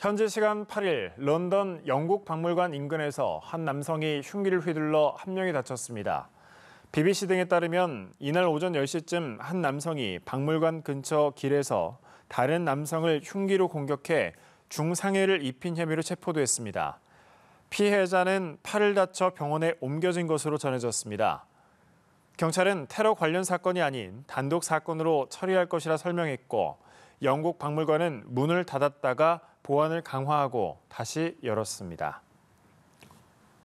현재 시간 8일 런던 영국 박물관 인근에서 한 남성이 흉기를 휘둘러 한 명이 다쳤습니다. BBC 등에 따르면 이날 오전 10시쯤 한 남성이 박물관 근처 길에서 다른 남성을 흉기로 공격해 중상해를 입힌 혐의로 체포됐습니다. 피해자는 팔을 다쳐 병원에 옮겨진 것으로 전해졌습니다. 경찰은 테러 관련 사건이 아닌 단독 사건으로 처리할 것이라 설명했고 영국 박물관은 문을 닫았다가 보안을 강화하고 다시 열었습니다.